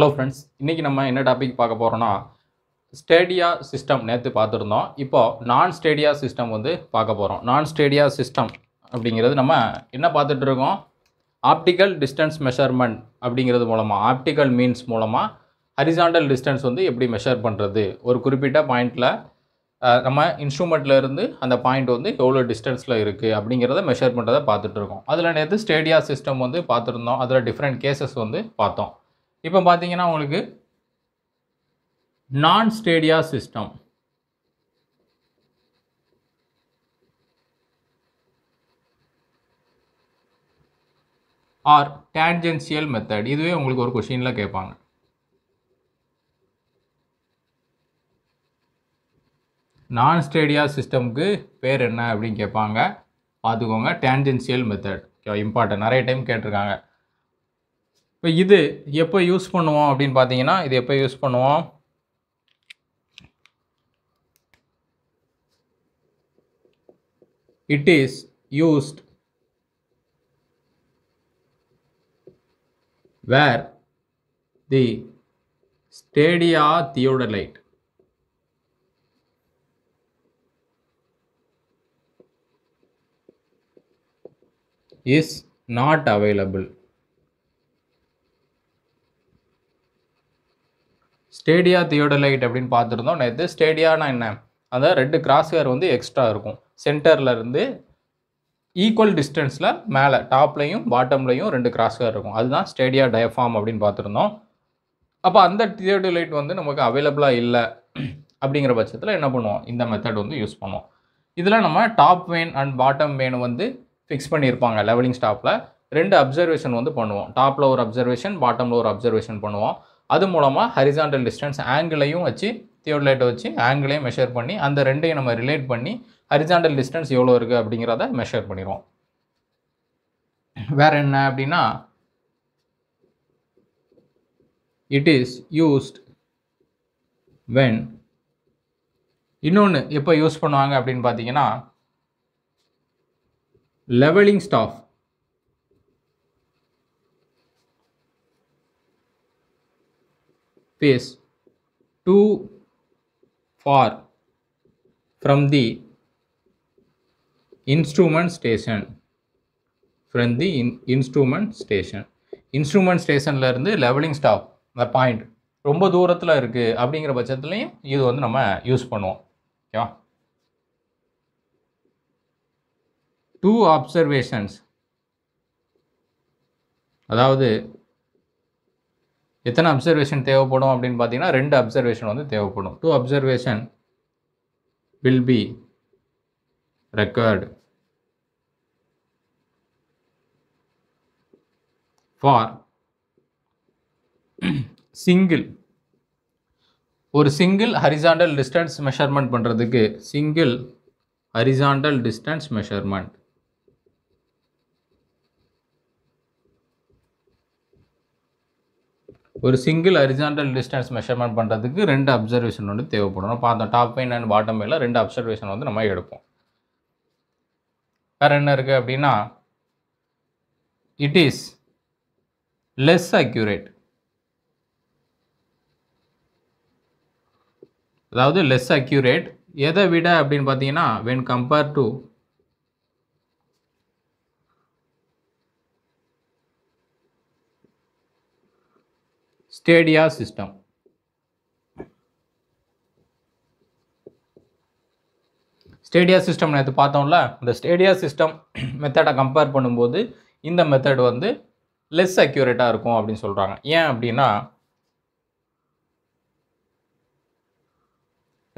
Hello friends இன்றைக்கி நம்ம என்ன டாபிக் பார்க்க போகிறோன்னா ஸ்டேடியா சிஸ்டம் நேற்று பார்த்துருந்தோம் இப்போது நான் ஸ்டேடியா சிஸ்டம் வந்து பார்க்க போகிறோம் நான் ஸ்டேடியா சிஸ்டம் அப்படிங்கிறது நம்ம என்ன பார்த்துட்ருக்கோம் ஆப்டிக்கல் டிஸ்டன்ஸ் மெஷர்மெண்ட் அப்படிங்கிறது மூலமாக ஆப்டிக்கல் மீன்ஸ் மூலமாக ஹரிசாண்டல் டிஸ்டன்ஸ் வந்து எப்படி மெஷர் பண்ணுறது ஒரு குறிப்பிட்ட பாயிண்டில் நம்ம இருந்து அந்த பாயிண்ட் வந்து எவ்வளோ டிஸ்டன்ஸில் இருக்குது அப்படிங்கிறத மெஷர் பண்ணுறதை பார்த்துட்ருக்கோம் அதில் நேற்று ஸ்டேடியா சிஸ்டம் வந்து பார்த்துருந்தோம் அதில் டிஃப்ரெண்ட் கேசஸ் வந்து பார்த்தோம் இப்போ பார்த்தீங்கன்னா உங்களுக்கு நான் stadia system or tangential method இதுவே உங்களுக்கு ஒரு கொஷினில் கேட்பாங்க நான் ஸ்டேடியா சிஸ்டம்க்கு பேர் என்ன அப்படின்னு கேட்பாங்க பார்த்துக்கோங்க டேன்ஜென்சியல் மெத்தட் இம்பார்ட்டன்ட் நிறைய டைம் கேட்டிருக்காங்க இப்போ இது எப்போ யூஸ் பண்ணுவோம் அப்படின்னு பார்த்தீங்கன்னா இது எப்போ யூஸ் பண்ணுவோம் it is used where the stadia theodolite is not available stadia theodolite அப்படின்னு பார்த்துருந்தோம் நேற்று ஸ்டேடியானா என்ன அதாவது ரெண்டு கிராஸ்வேர் வந்து எக்ஸ்ட்ரா இருக்கும் சென்டர்லேருந்து ஈக்குவல் டிஸ்டன்ஸில் மேலே டாப்லையும் பாட்டம்லையும் ரெண்டு கிராஸ்வேர் இருக்கும் அதுதான் ஸ்டேடியா டயஃபார்ம் அப்படின்னு பார்த்துருந்தோம் அப்போ அந்த தியோடலைட் வந்து நமக்கு அவைலபிளாக இல்லை அப்படிங்கிற பட்சத்தில் என்ன பண்ணுவோம் இந்த மெத்தட் வந்து யூஸ் பண்ணுவோம் இதில் நம்ம top vane and bottom vane வந்து ஃபிக்ஸ் பண்ணியிருப்பாங்க லெவலிங் ஸ்டாப்பில் ரெண்டு அப்சர்வேஷன் வந்து பண்ணுவோம் டாப்பில் ஒரு அப்சர்வேஷன் பாட்டமில் ஒரு அப்சர்வேஷன் பண்ணுவோம் அது மூலமாக ஹரிசாண்டல் டிஸ்டன்ஸ் ஆங்கிளையும் வச்சு தியோலைட்டை வச்சு ஆங்கிளையும் மெஷர் பண்ணி அந்த ரெண்டையும் நம்ம ரிலேட் பண்ணி ஹரிசாண்டல் டிஸ்டன்ஸ் எவ்வளோ இருக்குது அப்படிங்கிறத மெஷர் பண்ணிடுவோம் வேறு என்ன அப்படின்னா இட் இஸ் யூஸ்ட் வென் இன்னொன்று எப்போ யூஸ் பண்ணுவாங்க அப்படின்னு பார்த்தீங்கன்னா leveling staff space to far from the instrument station from the in instrument station instrument stationல இருந்து leveling stop the point ரொம்ப தூரத்தில் இருக்குது அப்படிங்கிற பட்சத்துலையும் இது வந்து நம்ம யூஸ் பண்ணுவோம் ஓகேவா டூ அப்சர்வேஷன்ஸ் அதாவது எத்தனை அப்சர்வேஷன் தேவைப்படும் அப்படின்னு பார்த்தீங்கன்னா ரெண்டு அப்சர்வேஷன் வந்து தேவைப்படும் two observation will be record for single ஒரு சிங்கிள் ஹரிசாண்டல் டிஸ்டன்ஸ் மெஷர்மெண்ட் பண்ணுறதுக்கு சிங்கிள் ஹரிசாண்டல் டிஸ்டன்ஸ் மெஷர்மெண்ட் ஒரு சிங்கிள் ஹரிசான்டல் டிஸ்டன்ஸ் மெஷர்மெண்ட் பண்ணுறதுக்கு ரெண்டு அப்சர்வேஷன் வந்து தேவைப்படும் அப்போ பார்த்தோம் டாப் பெயின் அண்ட் பாட்டம் பெயினில் ரெண்டு அப்சர்வேஷன் வந்து நம்ம எடுப்போம் வேறு என்ன இருக்குது அப்படின்னா இட் இஸ் லெஸ் அக்யூரேட் அதாவது லெஸ் அக்யூரேட் எதை விட அப்படின்னு பார்த்தீங்கன்னா when compare to stadia system stadia system நேற்று பார்த்தோம்ல இந்த ஸ்டேடியா சிஸ்டம் மெத்தடை கம்பேர் பண்ணும்போது இந்த மெத்தட் வந்து லெஸ் அக்யூரேட்டாக இருக்கும் அப்படின்னு சொல்கிறாங்க ஏன் அப்படின்னா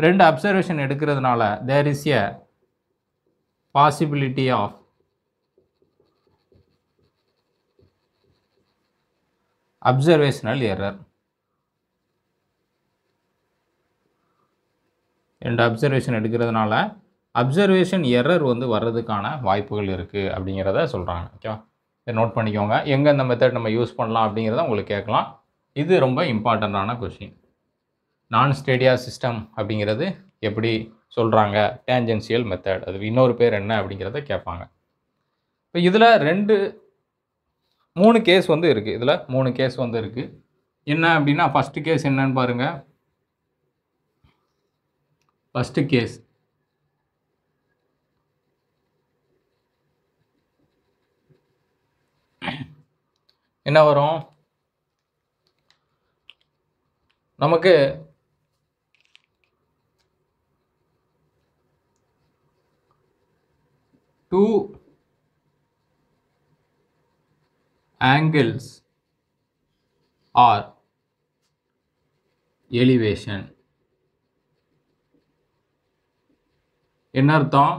ரெண்டு அப்சர்வேஷன் எடுக்கிறதுனால there is a possibility of observational error ரெண்டு அப்சர்வேஷன் எடுக்கிறதுனால அப்சர்வேஷன் எரர் வந்து வர்றதுக்கான வாய்ப்புகள் இருக்குது அப்படிங்கிறத சொல்கிறாங்க ஓகேவா இதை நோட் பண்ணிக்கோங்க எங்கே இந்த மெத்தட் நம்ம யூஸ் பண்ணலாம் அப்படிங்கிறத உங்களுக்கு கேட்கலாம் இது ரொம்ப இம்பார்ட்டண்ட்டான கொஷின் நான் ஸ்டேடியா சிஸ்டம் அப்படிங்கிறது எப்படி சொல்கிறாங்க டேஞ்சென்சியல் மெத்தட் அது இன்னொரு பேர் என்ன அப்படிங்கிறத கேட்பாங்க இப்போ இதில் ரெண்டு மூணு கேஸ் வந்து இருக்குது இதில் மூணு கேஸ் வந்து இருக்குது என்ன அப்படின்னா ஃபஸ்ட்டு கேஸ் என்னன்னு பாருங்கள் ஃபஸ்ட்டு கேஸ் என்ன வரும் நமக்கு டூ ஆங்கிள்ஸ் ஆர் எலிவேஷன் என்ன அர்த்தம்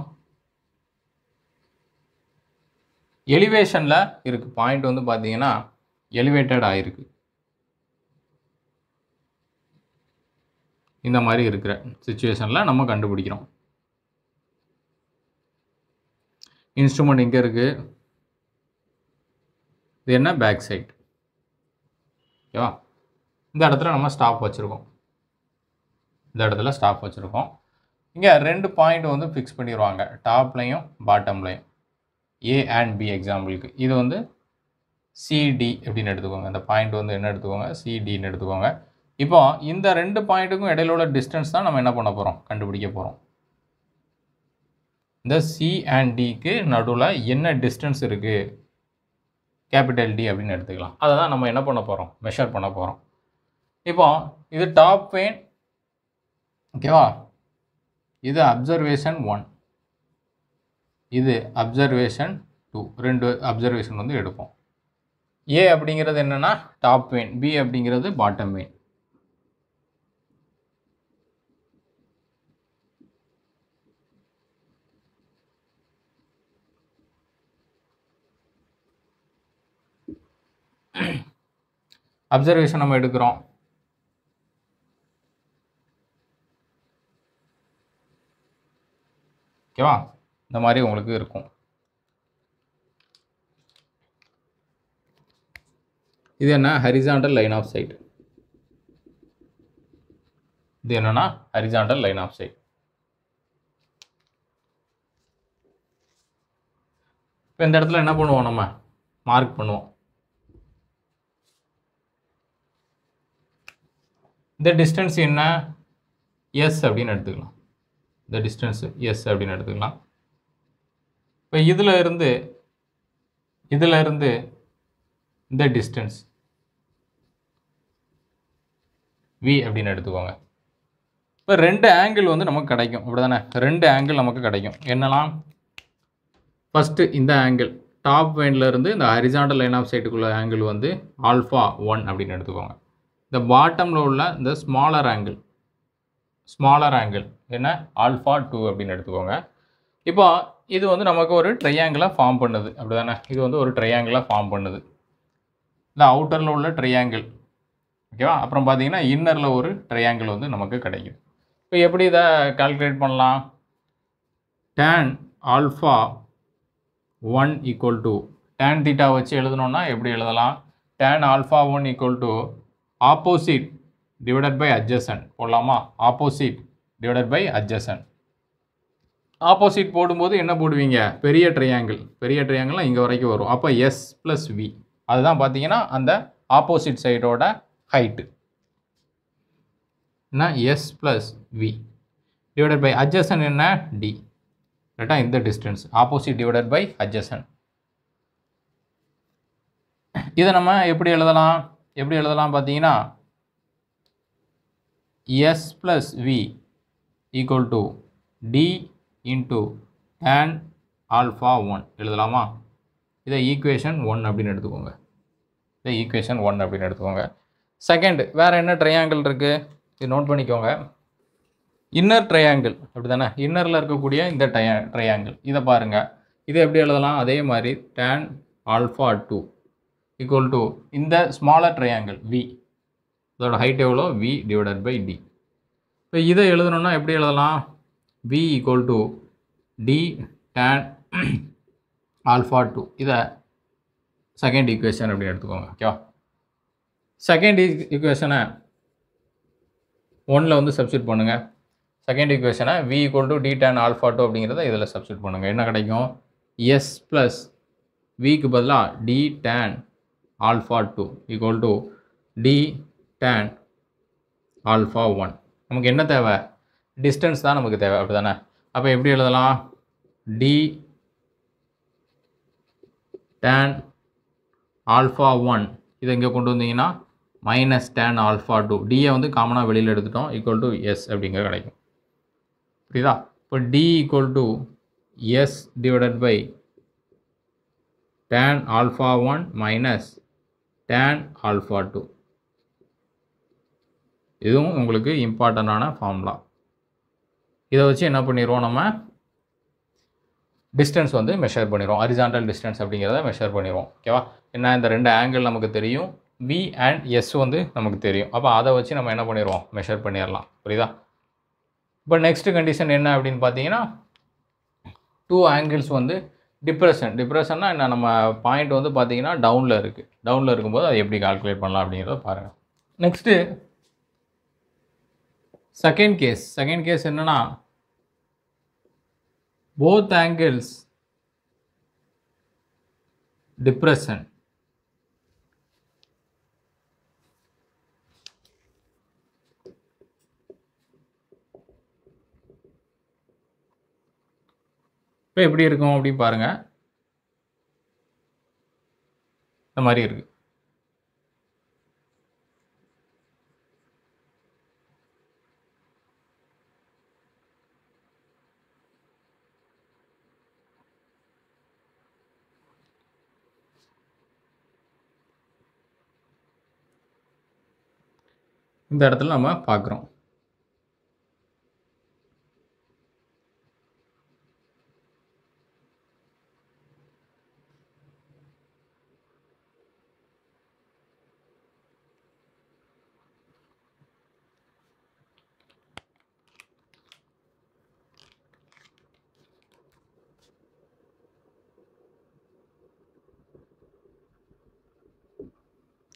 எலிவேஷனில் இருக்கு பாயிண்ட் வந்து பார்த்தீங்கன்னா எலிவேட்டட் ஆகிருக்கு இந்த மாதிரி இருக்கிற சுச்சுவேஷனில் நம்ம கண்டுபிடிக்கிறோம் இன்ஸ்ட்ருமெண்ட் எங்கே இருக்குது இது என்ன பேக் சைட் ஓகேவா இந்த இடத்துல நம்ம ஸ்டாப் வச்சுருக்கோம் இந்த இடத்துல ஸ்டாப் வச்சுருக்கோம் இங்கே ரெண்டு பாயிண்ட் வந்து ஃபிக்ஸ் பண்ணிடுவாங்க டாப்லையும் பாட்டம்லையும் ஏ அண்ட் பி எக்ஸாம்பிளுக்கு இது வந்து சிடி அப்படின்னு எடுத்துக்கோங்க இந்த பாயிண்ட் வந்து என்ன எடுத்துக்கோங்க சிடின்னு எடுத்துக்கோங்க இப்போ இந்த ரெண்டு பாயிண்ட்டுக்கும் இடையில உள்ள டிஸ்டன்ஸ் தான் நம்ம என்ன பண்ண போகிறோம் கண்டுபிடிக்க போகிறோம் இந்த சி அண்ட் டிக்கு நடுவில் என்ன டிஸ்டன்ஸ் இருக்குது கேபிட்டல் டி அப்படின்னு எடுத்துக்கலாம் அதை தான் நம்ம என்ன பண்ண போகிறோம் மெஷர் பண்ண போகிறோம் இப்போ இது டாப் பெயின் ஓகேவா இது அப்சர்வேஷன் ஒன் இது அப்சர்வேஷன் டூ ரெண்டு அப்சர்வேஷன் வந்து எடுப்போம் ஏ அப்படிங்கிறது என்னென்னா டாப் வெயின் பி அப்படிங்கிறது பாட்டம் வெயின் அப்சர்வேஷன் நம்ம எடுக்கிறோம் ஓகேவா இந்த மாதிரி உங்களுக்கு இருக்கும் இது என்ன ஹரிசாண்டல் லைன் ஆஃப் சைட் இது என்னன்னா ஹரிசாண்டல் லைன் ஆஃப் சைட் இப்போ இந்த இடத்துல என்ன பண்ணுவோம் நம்ம மார்க் பண்ணுவோம் இந்த டிஸ்டன்ஸ் என்ன எஸ் அப்படின்னு எடுத்துக்கலாம் இந்த டிஸ்டன்ஸ் எஸ் அப்படின்னு எடுத்துக்கலாம் இப்போ இதில் இருந்து இதில் இருந்து இந்த டிஸ்டன்ஸ் வி அப்படின்னு எடுத்துக்கோங்க இப்போ ரெண்டு ஆங்கிள் வந்து நமக்கு கிடைக்கும் அப்படி தானே ரெண்டு ஆங்கிள் நமக்கு கிடைக்கும் என்னெல்லாம் ஃபஸ்ட்டு இந்த ஆங்கிள் டாப் இருந்து இந்த ஹரிசாண்டல் லைன் ஆஃப் சைட்டுக்குள்ள ஆங்கிள் வந்து ஆல்ஃபா ஒன் அப்படின்னு எடுத்துக்கோங்க இந்த பாட்டமில் உள்ள இந்த ஸ்மாலர் ஆங்கிள் ஸ்மாலர் ஆங்கிள் என்ன ஆல்ஃபா டூ அப்படின்னு எடுத்துக்கோங்க இப்போ இது வந்து நமக்கு ஒரு ட்ரையாங்கிளாக ஃபார்ம் பண்ணுது அப்படி தானே இது வந்து ஒரு ட்ரையாங்கிளாக ஃபார்ம் பண்ணுது இந்த அவுட்டரில் உள்ள ட்ரையாங்கிள் ஓகேவா அப்புறம் பார்த்தீங்கன்னா இன்னரில் ஒரு ட்ரையாங்கிள் வந்து நமக்கு கிடைக்கும் இப்போ எப்படி இதை கால்குலேட் பண்ணலாம் tan alpha one equal to tan theta வச்சு எழுதணுன்னா எப்படி எழுதலாம் tan alpha one equal to opposite divided by adjacent போடலாமா opposite divided by adjacent opposite போடும்போது என்ன போடுவீங்க பெரிய ட்ரையாங்கிள் பெரிய ட்ரையாங்கிள்லாம் இங்கே வரைக்கும் வரும் அப்போ எஸ் ப்ளஸ் வி அதுதான் பார்த்தீங்கன்னா அந்த ஆப்போசிட் சைடோட ஹைட்டு என்ன S plus V divided by adjacent என்ன டி கரெக்டாக இந்த distance opposite divided by adjacent இதை நம்ம எப்படி எழுதலாம் எப்படி எழுதலாம் பார்த்தீங்கன்னா S plus V equal to D into tan alpha one எழுதலாமா இதை ஈக்குவேஷன் ஒன் அப்படின்னு எடுத்துக்கோங்க இதை ஈக்குவேஷன் ஒன் அப்படின்னு எடுத்துக்கோங்க செகண்ட் வேறு என்ன ட்ரையாங்கிள் இருக்குது இது நோட் பண்ணிக்கோங்க இன்னர் ட்ரையாங்கிள் அப்படி தானே இன்னரில் இருக்கக்கூடிய இந்த ட்ரையா ட்ரையாங்கிள் இதை பாருங்கள் இதை எப்படி எழுதலாம் அதே மாதிரி tan alpha two equal to இந்த smaller triangle V இதோட height எவ்வளோ V divided by D இப்போ இதை எழுதணும்னா எப்படி எழுதலாம் V equal to D tan alpha two இதை செகண்ட் ஈக்குவேஷன் அப்படி எடுத்துக்கோங்க ஓகேவா செகண்ட் ஈக்குவேஷனை ஒனில் வந்து சப்ஸ்டியூட் பண்ணுங்கள் செகண்ட் ஈக்குவேஷனை V equal to D tan alpha two அப்படிங்கிறத இதில் சப்ஸ்டியூட் பண்ணுங்கள் என்ன கிடைக்கும் எஸ் ப்ளஸ் விக்கு பதிலாக D tan alpha two equal to D tan alpha one நமக்கு என்ன தேவை டிஸ்டன்ஸ் தான் நமக்கு தேவை அப்படி தானே அப்போ எப்படி எழுதலாம் டி டேன் ஆல்ஃபா ஒன் இதை இங்கே கொண்டு வந்தீங்கன்னா மைனஸ் டேன் ஆல்ஃபா டூ டியை வந்து காமனாக வெளியில் எடுத்துட்டோம் ஈக்குவல் டு எஸ் அப்படிங்கிற கிடைக்கும் புரியுதா இப்போ D equal to S divided by tan alpha one minus tan alpha two இதுவும் உங்களுக்கு இம்பார்ட்டண்ட்டான ஃபார்முலா இதை வச்சு என்ன பண்ணிடுவோம் நம்ம டிஸ்டன்ஸ் வந்து மெஷர் பண்ணிடுவோம் horizontal டிஸ்டன்ஸ் அப்படிங்கிறத மெஷர் பண்ணிடுவோம் கேவா என்ன இந்த ரெண்டு ஆங்கிள் நமக்கு தெரியும் வி அண்ட் எஸ் வந்து நமக்கு தெரியும் அப்போ அதை வச்சு நம்ம என்ன பண்ணிடுவோம் மெஷர் பண்ணிடலாம் புரியுதா இப்போ நெக்ஸ்ட் கண்டிஷன் என்ன அப்படின்னு பார்த்தீங்கன்னா டூ ஆங்கிள்ஸ் வந்து டிப்ரெஷன் டிப்ரெஷன்னா என்ன நம்ம பாயிண்ட் வந்து பார்த்திங்கன்னா டவுனில் இருக்குது டவுனில் இருக்கும்போது அதை எப்படி கால்குலேட் பண்ணலாம் அப்படிங்கிறத பாருங்கள் next second case second case என்னென்னா போத் ஆங்கிள்ஸ் டிப்ரெஷன் இப்போ எப்படி இருக்கும் அப்படின்னு பாருங்கள் இந்த மாதிரி இருக்குது இந்த இடத்துல நம்ம பார்க்குறோம்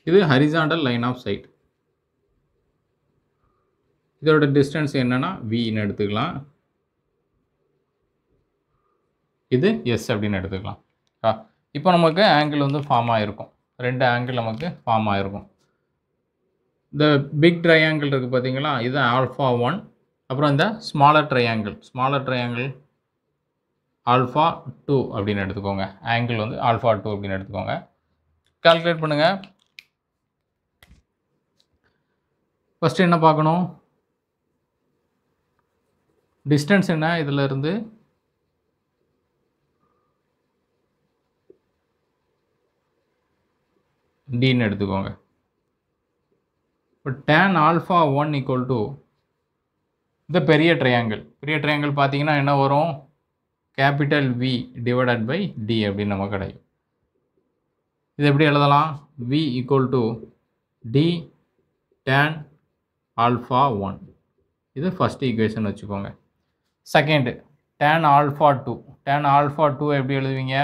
இது line லைன் ஆஃப் சைட் இதோட டிஸ்டன்ஸ் என்னென்னா வின்னு எடுத்துக்கலாம் இது எஸ் அப்படின்னு எடுத்துக்கலாம் இப்போ நமக்கு ஆங்கிள் வந்து form ஆயிருக்கும் ரெண்டு ஆங்கிள் நமக்கு form ஆயிருக்கும் இந்த பிக் triangle இருக்குது பார்த்தீங்களா இது ஆல்ஃபா ஒன் அப்புறம் இந்த smaller triangle smaller triangle alpha two அப்படின்னு எடுத்துக்கோங்க ஆங்கிள் வந்து ஆல்ஃபா டூ அப்படின்னு எடுத்துக்கோங்க கால்குலேட் பண்ணுங்கள் ஃபஸ்ட்டு என்ன பார்க்கணும் டிஸ்டன்ஸ் என்ன இதில் இருந்து டின்னு எடுத்துக்கோங்க இப்போ tan alpha one equal to இந்த பெரிய ட்ரையாங்கிள் பெரிய ட்ரையாங்கிள் பார்த்தீங்கன்னா என்ன வரும் capital V divided by D அப்படின்னு நம்ம கிடைக்கும் இது எப்படி எழுதலாம் V equal to D tan alpha one இது ஃபஸ்ட் ஈக்குவேஷன் வச்சுக்கோங்க second tan alpha two tan alpha two எப்படி எழுதுவீங்க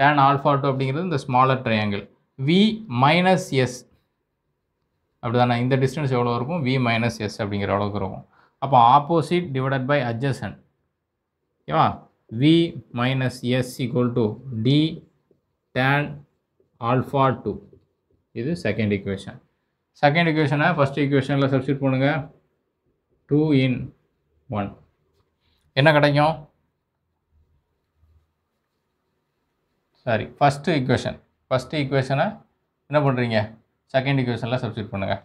டேன் ஆல்ஃபா டூ அப்படிங்கிறது இந்த smaller triangle V minus S அப்படி தானே இந்த டிஸ்டன்ஸ் எவ்வளோ இருக்கும் வி மைனஸ் எஸ் அப்படிங்கிற அளவுக்கு இருக்கும் அப்போ ஆப்போசிட் டிவைடட் பை அட்ஜசன் ஓகேவா V minus S equal to D tan alpha two இது செகண்ட் இக்குவேஷன் செகண்ட் இக்குவேஷனை ஃபஸ்ட் இக்குவேஷனில் சப்ஸ்டியூட் பண்ணுங்கள் டூ இன் ஒன் என்ன கிடைக்கும் சாரி ஃபஸ்ட்டு இக்குவேஷன் ஃபஸ்ட்டு இக்குவேஷனை என்ன பண்ணுறீங்க செகண்ட் இக்குவேஷனில் சப்ஸ்டியூட் பண்ணுங்கள்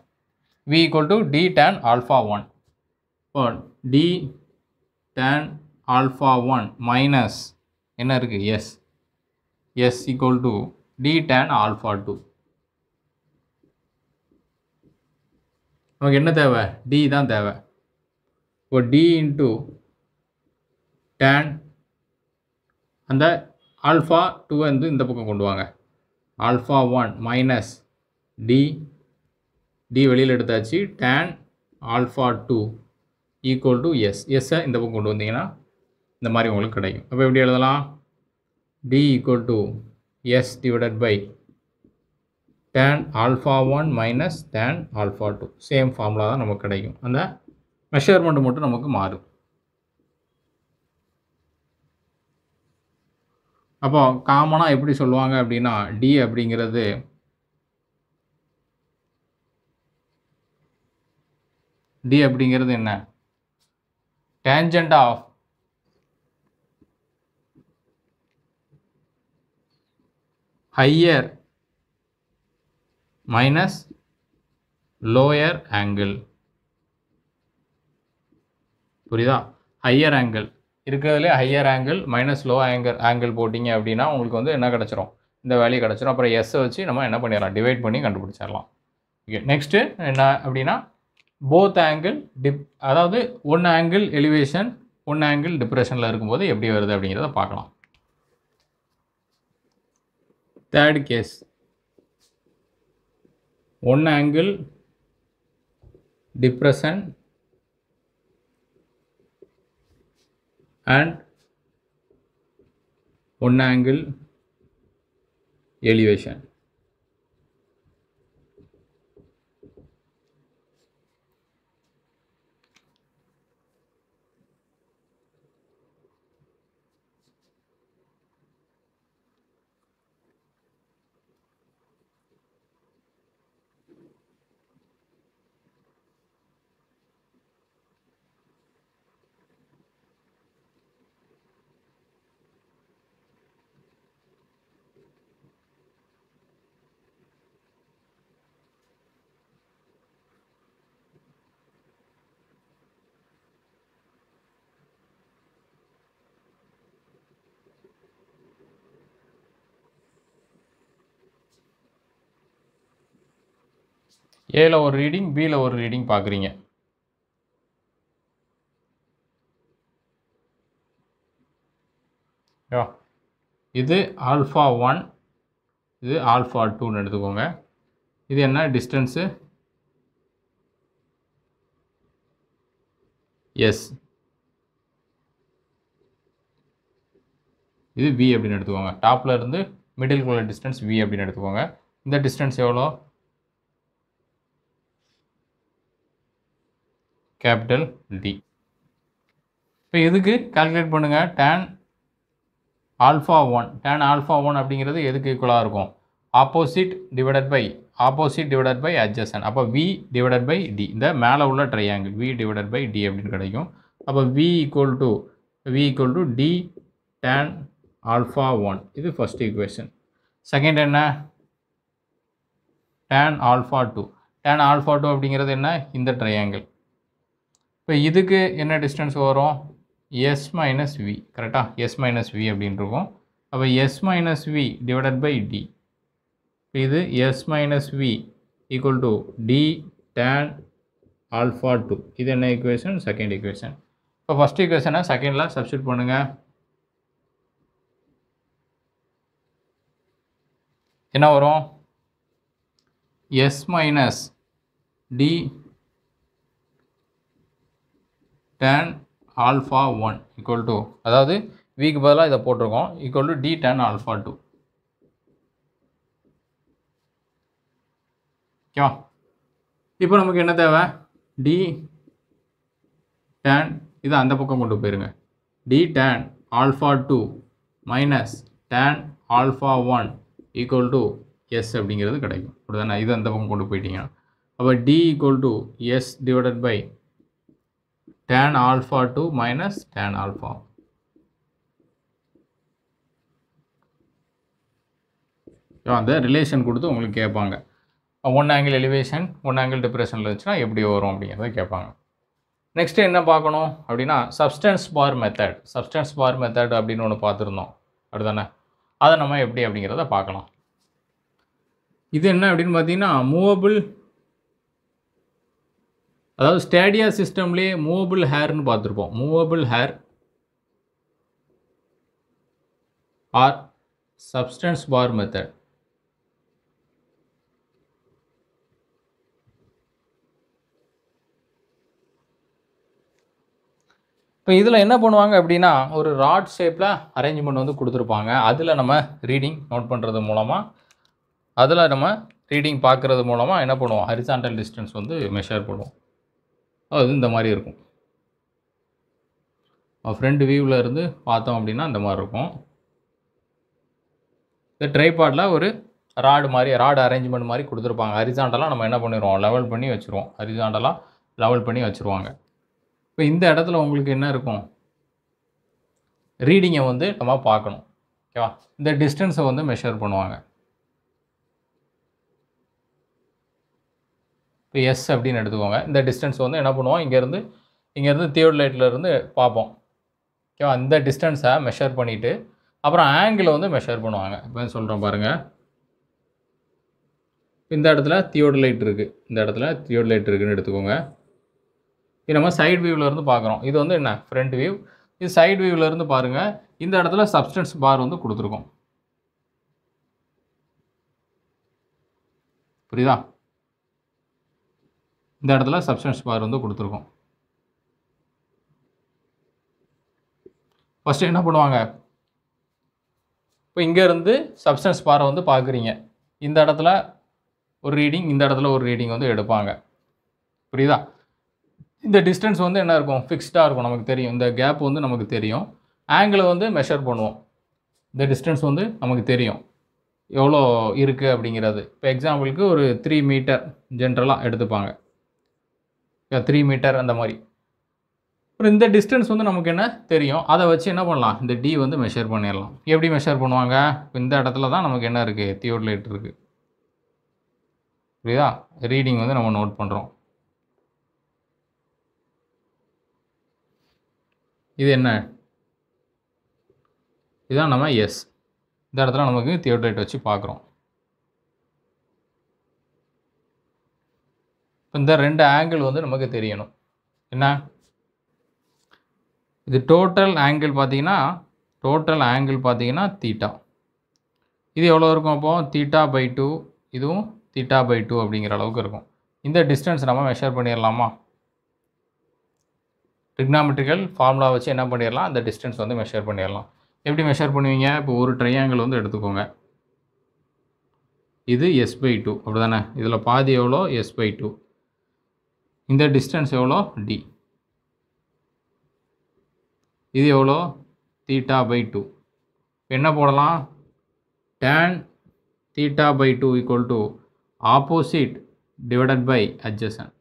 V equal to D tan alpha one இப்போ D tan alpha one minus என்ன இருக்குது S S equal to D tan alpha two நமக்கு என்ன தேவை டி தான் தேவை இப்போ டி இன்ட்டு டேன் அந்த ஆல்ஃபா டூ வந்து இந்த பக்கம் கொண்டு வாங்க alpha one minus D D வெளியில் எடுத்தாச்சு tan alpha two equal to S எஸ்ஸை இந்த பக்கம் கொண்டு வந்தீங்கன்னா இந்த மாதிரி உங்களுக்கு கிடைக்கும் அப்போ எப்படி எழுதலாம் D equal to S divided by tan alpha one minus tan alpha two same formula தான் நமக்கு கிடைக்கும் அந்த மெஷர்மெண்ட் மட்டும் நமக்கு மாறும் அப்போம் காமனாக எப்படி சொல்லுவாங்க அப்படின்னா டி அப்படிங்கிறது டி அப்படிங்கிறது என்ன of of higher minus lower angle புரிதா ஹையர் ஆங்கிள் இருக்கிறதுலே higher angle minus low angle angle போட்டிங்க அப்படின்னா உங்களுக்கு வந்து என்ன கிடச்சிரும் இந்த வேலி கிடச்சிரும் அப்புறம் எஸ்ஸை வச்சு நம்ம என்ன பண்ணிடலாம் டிவைட் பண்ணி கண்டுபிடிச்சிடலாம் ஓகே நெக்ஸ்ட்டு என்ன அப்படின்னா போத் ஆங்கிள் டிப் அதாவது one angle elevation one angle டிப்ரெஷனில் போது எப்படி வருது அப்படிங்கிறத பார்க்கலாம் third கேஸ் one angle depression and one angle elevation ஏல ஒரு ரீடிங் பியில் ஒரு ரீடிங் பார்க்குறீங்க இது ஆல்ஃபா ஒன் இது ஆல்ஃபா டூன்னு எடுத்துக்கோங்க இது என்ன டிஸ்டன்ஸு எஸ் இது வி அப்படின்னு எடுத்துக்கோங்க டாப்பில் இருந்து மிடில் குள்ள டிஸ்டன்ஸ் வி அப்படின்னு எடுத்துக்கோங்க இந்த டிஸ்டன்ஸ் எவ்வளோ கேபிட்டல் டி இப்போ எதுக்கு கால்குலேட் பண்ணுங்கள் tan alpha one tan alpha one அப்படிங்கிறது எதுக்கு ஈக்குவலாக இருக்கும் opposite divided by opposite divided by adjacent அப்போ வி டிவைடட் பை டி இந்த மேலே உள்ள triangle V divided by D அப்படின்னு கிடைக்கும் அப்போ V equal to V equal to D tan alpha one இது ஃபஸ்ட் ஈக்குவேஷன் செகண்ட் என்ன tan alpha two tan alpha two அப்படிங்கிறது என்ன இந்த ட்ரையாங்கிள் இப்போ இதுக்கு என்ன டிஸ்டன்ஸ் வரும் எஸ் மைனஸ் வி கரெக்டாக எஸ் மைனஸ் வி அப்படின்ட்டுருக்கும் அப்போ S minus V divided by D இது S minus V equal to D tan alpha two இது என்ன ஈக்குவேஷன் செகண்ட் ஈக்குவேஷன் இப்போ ஃபஸ்ட் ஈக்குவேஷனை செகண்டில் சப்ஸ்டியூட் பண்ணுங்கள் என்ன வரும் S minus D tan alpha one equal to அதாவது விக்கு பதிலாக இதை போட்டிருக்கோம் equal to D tan alpha two ஓகேவா இப்போ நமக்கு என்ன தேவை டி டேன் இதை அந்த பக்கம் கொண்டு போயிருங்க D tan alpha two minus tan alpha one equal to S அப்படிங்கிறது கிடைக்கும் அப்படி தானே இது அந்த பக்கம் கொண்டு போயிட்டீங்கன்னா அப்போ D equal to S divided by tan alpha 2 minus tan alpha. அந்த ரிலேஷன் கொடுத்து உங்களுக்கு கேட்பாங்க one angle elevation one angle டிப்ரெஷனில் இருந்துச்சுன்னா எப்படி வரும் அப்படிங்கிறத கேட்பாங்க நெக்ஸ்ட்டு என்ன பார்க்கணும் அப்படின்னா subtense bar method subtense bar method அப்படின்னு ஒன்று பார்த்துருந்தோம் அப்படிதானே அதை நம்ம எப்படி அப்படிங்கிறத பார்க்கலாம் இது என்ன அப்படின்னு பார்த்தீங்கன்னா மூவபிள் அதாவது ஸ்டேடியா சிஸ்டம்லேயே மூவபிள் ஹேர்னு பார்த்துருப்போம் movable hair or subtense bar method இப்போ இதில் என்ன பண்ணுவாங்க அப்படின்னா ஒரு ராட் ஷேப்பில் அரேஞ்ச்மெண்ட் வந்து கொடுத்துருப்பாங்க அதில் நம்ம ரீடிங் நோட் பண்ணுறது மூலமாக அதில் நம்ம ரீடிங் பார்க்குறது மூலமாக என்ன பண்ணுவோம் ஹரிசாண்டல் டிஸ்டன்ஸ் வந்து மெஷர் பண்ணுவோம் அது இந்த மாதிரி இருக்கும் ஃப்ரண்ட் வியூவில் இருந்து பார்த்தோம் அப்படின்னா இந்த மாதிரி இருக்கும் இந்த ட்ரைபாடில் ஒரு ராடு மாதிரி ராடு அரேஞ்ச்மெண்ட் மாதிரி கொடுத்துருப்பாங்க ஹரிசாண்டலாக நம்ம என்ன பண்ணிடுவோம் லெவல் பண்ணி வச்சுருவோம் ஹரிசாண்டலாக லெவல் பண்ணி வச்சுருவாங்க இப்போ இந்த இடத்துல உங்களுக்கு என்ன இருக்கும் ரீடிங்கை வந்து நம்ம பார்க்கணும் ஓகேவா இந்த டிஸ்டன்ஸை வந்து மெஷர் பண்ணுவாங்க இப்போ எஸ் அப்படின்னு எடுத்துக்கோங்க இந்த டிஸ்டன்ஸ் வந்து என்ன பண்ணுவோம் இங்கேருந்து இங்கேருந்து தியோட் இருந்து பார்ப்போம் ஓகேவா அந்த டிஸ்டன்ஸை மெஷர் பண்ணிவிட்டு அப்புறம் ஆங்கிளை வந்து மெஷர் பண்ணுவாங்க இப்போ சொல்கிறோம் பாருங்கள் இந்த இடத்துல தியோட் லைட் இருக்குது இந்த இடத்துல தியோட் லைட் இருக்குதுன்னு எடுத்துக்கோங்க இது நம்ம சைட் வியூவிலேருந்து பார்க்குறோம் இது வந்து என்ன ஃப்ரண்ட் வியூ இது சைட் வியூவிலேருந்து பாருங்கள் இந்த இடத்துல சப்ஸ்டன்ஸ் பார் வந்து கொடுத்துருக்கோம் புரியுதா இந்த இடத்துல சப்ஸ்டன்ஸ் பார் வந்து கொடுத்துருக்கோம் ஃபஸ்ட்டு என்ன பண்ணுவாங்க இப்போ இங்கேருந்து சப்ஸ்டன்ஸ் பாரை வந்து பார்க்குறீங்க இந்த இடத்துல ஒரு ரீடிங் இந்த இடத்துல ஒரு ரீடிங் வந்து எடுப்பாங்க புரியுதா இந்த டிஸ்டன்ஸ் வந்து என்ன இருக்கும் ஃபிக்ஸ்டாக இருக்கும் நமக்கு தெரியும் இந்த கேப் வந்து நமக்கு தெரியும் ஆங்கிளை வந்து மெஷர் பண்ணுவோம் இந்த டிஸ்டன்ஸ் வந்து நமக்கு தெரியும் எவ்வளோ இருக்குது அப்படிங்கிறது இப்போ எக்ஸாம்பிளுக்கு ஒரு த்ரீ மீட்டர் ஜென்ரலாக எடுத்துப்பாங்க த்ரீ மீட்டர் அந்த மாதிரி அப்புறம் இந்த டிஸ்டன்ஸ் வந்து நமக்கு என்ன தெரியும் அதை வச்சு என்ன பண்ணலாம் இந்த டி வந்து மெஷர் பண்ணிடலாம் எப்படி மெஷர் பண்ணுவாங்க இந்த இடத்துல தான் நமக்கு என்ன இருக்குது தியோட்லைட் இருக்குது புரியுதா ரீடிங் வந்து நம்ம நோட் பண்ணுறோம் இது என்ன இதுதான் நம்ம எஸ் இந்த இடத்துல நமக்கு தியோட்லைட் வச்சு பார்க்குறோம் இந்த ரெண்டு ஆங்கிள் வந்து நமக்கு தெரியணும் என்ன இது டோட்டல் ஆங்கிள் பார்த்தீங்கன்னா டோட்டல் ஆங்கிள் பார்த்தீங்கன்னா தீட்டா இது எவ்வளோ இருக்கும் அப்போது தீட்டா பை டூ இதுவும் தீட்டா பை டூ அப்படிங்கிற அளவுக்கு இருக்கும் இந்த டிஸ்டன்ஸ் நம்ம மெஷர் பண்ணிடலாமா ட்ரிக்னாமெட்ரிக்கல் ஃபார்முலா வச்சு என்ன பண்ணிடலாம் அந்த டிஸ்டன்ஸ் வந்து மெஷர் பண்ணிடலாம் எப்படி மெஷர் பண்ணுவீங்க இப்போ ஒரு ட்ரையாங்கிள் வந்து எடுத்துக்கோங்க இது எஸ் பை டூ அப்படி தானே இதில் பாதி எவ்வளோ எஸ் பை டூ இந்த டிஸ்டன்ஸ் எவ்வளோ டி இது எவ்வளோ தீட்டா பை டூ என்ன போடலாம் tan theta by two equal to opposite divided by adjacent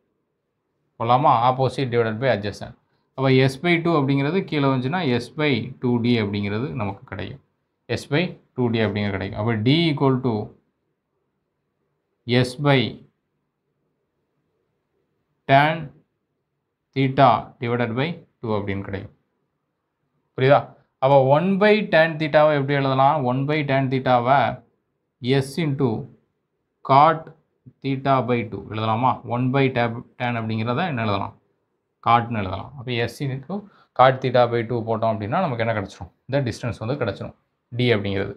போலாமா ஆப்போசிட் divided பை adjacent அப்போ s by டூ அப்படிங்கிறது கீழே வந்துச்சுன்னா s by டூ டி அப்படிங்கிறது நமக்கு கிடைக்கும் s by டூ டி அப்படிங்கிறது கிடைக்கும் அப்போ D equal to S by tan theta divided by two அப்படின்னு கிடைக்கும் புரியுதா அப்போ ஒன் பை டேன் தீட்டாவை எப்படி எழுதலாம் ஒன் பை டேன் தீட்டாவை S into cot theta by two எழுதலாமா ஒன் பை டேப் டேன் அப்படிங்கிறத என்ன எழுதலாம் காட்னு எழுதலாம் அப்போ S into cot theta by two போட்டோம் அப்படின்னா நமக்கு என்ன கிடச்சிரும் இந்த டிஸ்டன்ஸ் வந்து கிடச்சிரும் டி அப்படிங்கிறது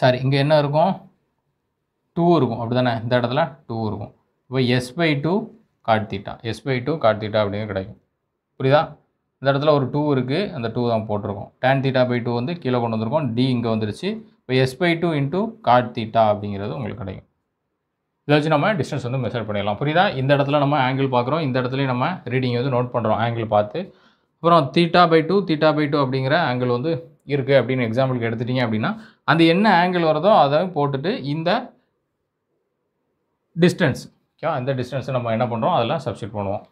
சாரி இங்கே என்ன இருக்கும் டூ இருக்கும் அப்படி தானே இந்த இடத்துல டூ இருக்கும் இப்போ எஸ் பை டூ காட்டிட்டா எஸ் பை டூ காட்டிட்டா தீட்டா அப்படின்னு கிடைக்கும் புரியுதா இந்த இடத்துல ஒரு டூ இருக்குது அந்த டூ தான் போட்டிருக்கோம் டேன் தீட்டா பை டூ வந்து கீழே கொண்டு வந்திருக்கோம் டி இங்கே வந்துருச்சு இப்போ எஸ் பை டூ இன்ட்டு காட்டிட்டா அப்படிங்கிறது உங்களுக்கு கிடைக்கும் இதை வச்சு நம்ம டிஸ்டன்ஸ் வந்து மெஷர் பண்ணிடலாம் புரியுதா இந்த இடத்துல நம்ம ஆங்கிள் பார்க்குறோம் இந்த இடத்துலையும் நம்ம ரீடிங் வந்து நோட் பண்ணுறோம் ஆங்கிள் பார்த்து அப்புறம் theta by two theta by two அப்படிங்கிற ஆங்கிள் வந்து இருக்குது அப்படின்னு எக்ஸாம்பிளுக்கு எடுத்துட்டிங்க அப்படின்னா அந்த என்ன ஆங்கிள் வருதோ அதை போட்டுட்டு இந்த டிஸ்டன்ஸ் ஓகே அந்த டிஸ்டன்ஸை நம்ம என்ன பண்ணுறோம் அதெல்லாம் சப்ஸ்டியூட் பண்ணுவோம்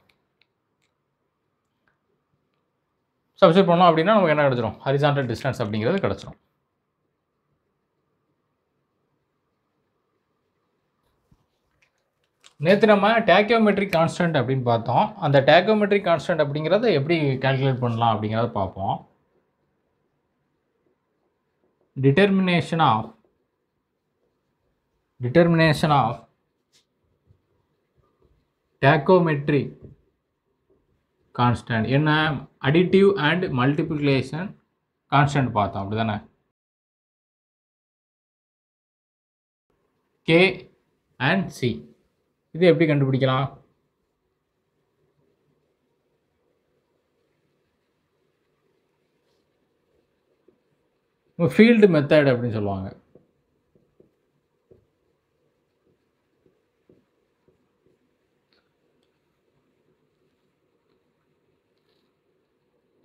சப்ஸ்டியூட் பண்ணோம் அப்படின்னா நமக்கு என்ன கிடச்சிரும் ஹரிசான்டல் டிஸ்டன்ஸ் அப்படிங்கிறது கிடச்சிரும் நேற்று நம்ம டேக்கியோமெட்ரிக் கான்ஸ்டன்ட் அப்படின்னு பார்த்தோம் அந்த டேக்கியோமெட்ரிக் கான்ஸ்டன்ட் அப்படிங்கிறத எப்படி கால்குலேட் பண்ணலாம் அப்படிங்கிறத பார்ப்போம் determination of determination of tacheometry constant என்ன அடிட்டிவ் அண்ட் மல்டிப்ளிகேஷன் கான்ஸ்டன்ட் பார்த்தோம் அப்படி தானே கே அண்ட் சி இது எப்படி கண்டுபிடிக்கலாம் ஃபீல்டு மெத்தட் அப்படின்னு சொல்லுவாங்க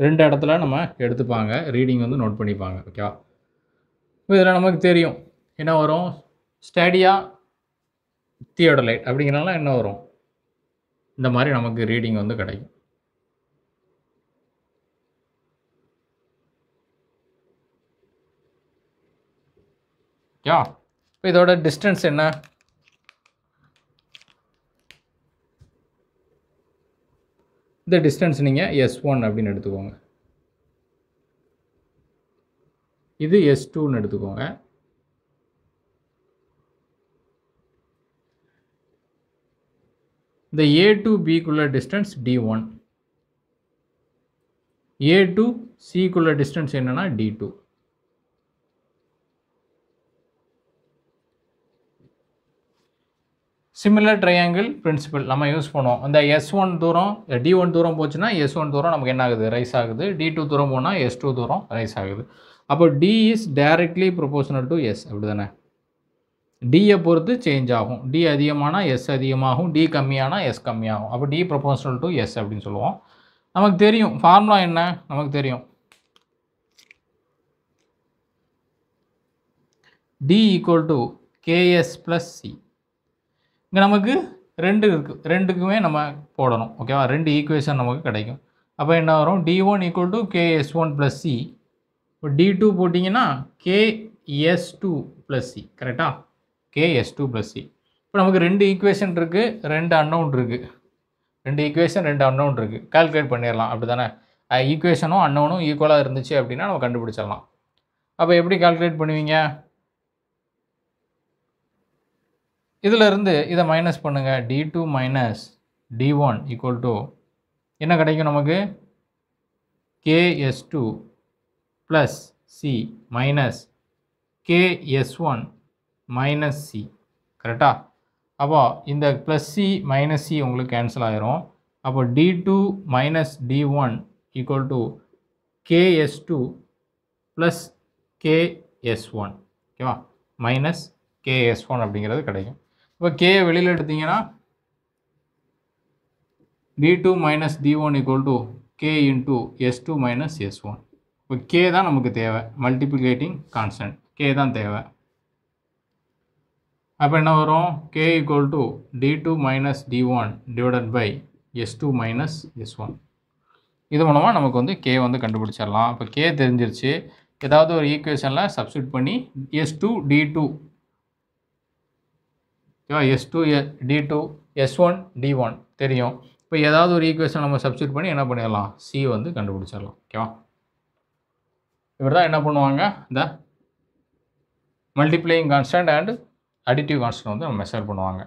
ரெண்டு இடத்துல நம்ம எடுத்துப்பாங்க ரீடிங் வந்து நோட் பண்ணிப்பாங்க ஓகேவா இப்போ இதில் நமக்கு தெரியும் என்ன வரும் ஸ்டடியா தியோடலைட் அப்படிங்கிறனால என்ன வரும் இந்த மாதிரி நமக்கு ரீடிங் வந்து கிடைக்கும் ஓகே இப்போ இதோட டிஸ்டன்ஸ் என்ன இந்த டிஸ்டன்ஸ் நீங்கள் எஸ் ஒன் அப்படின்னு எடுத்துக்கோங்க இது எஸ் டூன்னு எடுத்துக்கோங்க இந்த ஏ டு பிக்குள்ள distance D one A to சிக்குள்ள டிஸ்டன்ஸ் என்னென்னா D two similar triangle principle நம்ம யூஸ் பண்ணுவோம் அந்த எஸ் ஒன் தூரம் டி ஒன் தூரம் போச்சுன்னா எஸ் ஒன் தூரம் நமக்கு என்ன ஆகுது ரைஸ் ஆகுது டி டூ தூரம் போனால் எஸ் டூ தூரம் ரைஸ் ஆகுது அப்போ D is directly proportional to S அப்படி தானே டியை பொறுத்து சேஞ்ச் ஆகும் டி அதிகமானால் எஸ் அதிகமாகும் டி கம்மியானால் எஸ் கம்மியாகும் அப்போ டி ப்ரொபோஷனல் டு எஸ் அப்படின்னு சொல்லுவோம் நமக்கு தெரியும் ஃபார்முலா என்ன நமக்கு தெரியும் D equal to KS plus C இங்கே நமக்கு ரெண்டு இருக்குது ரெண்டுக்குமே நம்ம போடணும் ஓகேவா ரெண்டு ஈக்குவேஷன் நமக்கு கிடைக்கும் அப்போ என்ன வரும் D one equal to S one plus C இப்போ டி டூ போட்டிங்கன்னா K S two plus C K KS two plus C இப்போ நமக்கு ரெண்டு ஈக்குவேஷன் இருக்குது ரெண்டு அன்னவுண்ட் இருக்குது ரெண்டு ஈக்குவேஷன் ரெண்டு அன்னவுண்ட் இருக்குது கால்குலேட் பண்ணிடலாம் அப்படி தானே ஈக்குவேஷனும் அன்னவுனும் ஈக்குவலாக இருந்துச்சு அப்படின்னா நம்ம கண்டுபிடிச்சிடலாம் அப்போ எப்படி கால்குலேட் பண்ணுவீங்க இதிலிருந்து இதை மைனஸ் பண்ணுங்கள் D two minus D one equal to என்ன கிடைக்கும் நமக்கு KS two plus C minus KS one minus C கரெக்டா அப்போ இந்த ப்ளஸ் சி மைனஸ் சி உங்களுக்கு கேன்சல் ஆகிரும் அப்போ D two minus D one equal to KS two plus KS one ஓகேவா மைனஸ் கேஎஸ் ஒன் அப்படிங்கிறது கிடைக்கும் இப்போ கே வெளியில் எடுத்தீங்கன்னா D two minus D one equal to K into S two minus S one இப்போ K தான் நமக்கு தேவை மல்டிப்ளிகேட்டிங் கான்ஸ்டன்ட் கே தான் தேவை அப்போ என்ன வரும் K equal to D two minus D one divided by S two minus S one இது மூலமாக நமக்கு வந்து கே வந்து கண்டுபிடிச்சிடலாம் இப்போ கே தெரிஞ்சிருச்சு ஏதாவது ஒரு ஈக்குவேஷனில் சப்ஸ்டியூட் பண்ணி எஸ் டூ டி டூ ஓகேவா S two a D two S one D one தெரியும் இப்போ ஏதாவது ஒரு ஈக்குவேஷன் நம்ம சப்ஸ்டியூட் பண்ணி என்ன பண்ணிடலாம் சி வந்து கண்டுபிடிச்சிடலாம் ஓகேவா இவர் தான் என்ன பண்ணுவாங்க இந்த multiplying constant and additive constant வந்து நம்ம மெஷர் பண்ணுவாங்க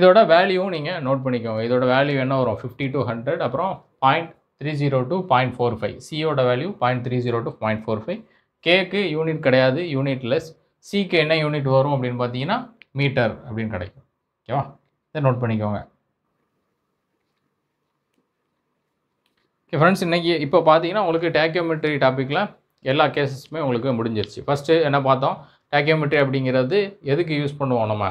இதோட வேல்யூவும் நீங்கள் நோட் பண்ணிக்கோங்க இதோட வேல்யூ என்ன வரும் ஃபிஃப்டி டூ ஹண்ட்ரட் அப்புறம் point three zero two point four five சியோட value point three zero two point four five கேக்கு யூனிட் கிடையாது யூனிட் லெஸ் சிக்கு என்ன யூனிட் வரும் அப்படின்னு பார்த்தீங்கன்னா மீட்டர் அப்படின்னு கிடைக்கும் ஓகேவா இதை நோட் பண்ணிக்கோங்க ஓகே ஃப்ரெண்ட்ஸ் இன்றைக்கி இப்போ பார்த்தீங்கன்னா உங்களுக்கு டேக்கியோமெட்ரி டாப்பிக்கில் எல்லா கேசஸுமே உங்களுக்கு முடிஞ்சிருச்சு ஃபஸ்ட்டு என்ன பார்த்தோம் டேக்கியோமெட்ரி அப்படிங்கிறது எதுக்கு யூஸ் பண்ணுவோம் நம்ம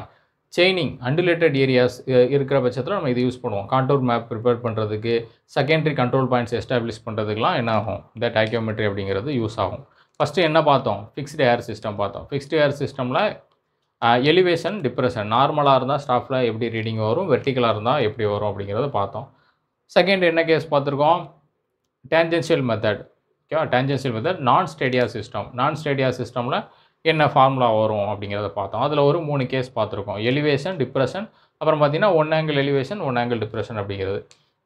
செயினிங் அண்டுலேட்டட் ஏரியாஸ் இருக்கிற பட்சத்தில் நம்ம இது யூஸ் பண்ணுவோம் கான்டூர் மேப் ப்ரிப்பேர் பண்ணுறதுக்கு செகண்டரி கண்ட்ரோல் பாயிண்ட்ஸ் எஸ்டாப்ளிஷ் பண்ணுறதுக்குலாம் என்ன ஆகும் இந்த டேக்கியோமெட்ரி அப்படிங்கிறது யூஸ் ஆகும் ஃபஸ்ட்டு என்ன பார்த்தோம் ஃபிக்ஸ்டு ஏர் சிஸ்டம் பார்த்தோம் ஃபிக்ஸ்டு ஏர் சிஸ்டமில் எலிவேஷன் டிப்ரெஷன் நார்மலாக இருந்தால் ஸ்டாஃபில் எப்படி ரீடிங் வரும் வெர்டிக்கலாக இருந்தால் எப்படி வரும் அப்படிங்கிறத பார்த்தோம் செகண்ட் என்ன கேஸ் பார்த்துருக்கோம் டேஞ்சென்ஷியல் மெத்தட் ஓகேவா tangential method non stadia system நான் ஸ்டேடியா சிஸ்டமில் என்ன ஃபார்முலா வரும் அப்படிங்கிறத பார்த்தோம் அதில் ஒரு மூணு கேஸ் பார்த்துருக்கோம் எலிவேஷன் டிப்ரெஷன் அப்புறம் பார்த்திங்கன்னா one angle elevation one angle depression அப்படிங்கிறது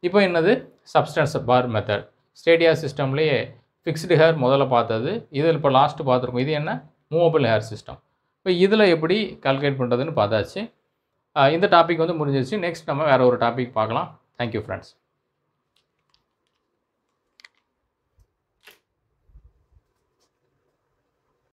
இப்போ என்னது சப்ஸ்டன்ஸ் பார் மெத்தட் ஸ்டேடியா சிஸ்டம்லேயே ஃபிக்ஸ்டு ஹேர் முதல்ல பார்த்தது இது இப்போ லாஸ்ட்டு பார்த்துருக்கோம் இது என்ன மூவபிள் ஹேர் சிஸ்டம் இப்போ இதில் எப்படி கால்குலேட் பண்ணுறதுன்னு பார்த்தாச்சு இந்த டாபிக் வந்து முடிஞ்சிருச்சு நெக்ஸ்ட் நம்ம வேறு ஒரு டாபிக் பார்க்கலாம் தேங்க்யூ ஃப்ரெண்ட்ஸ்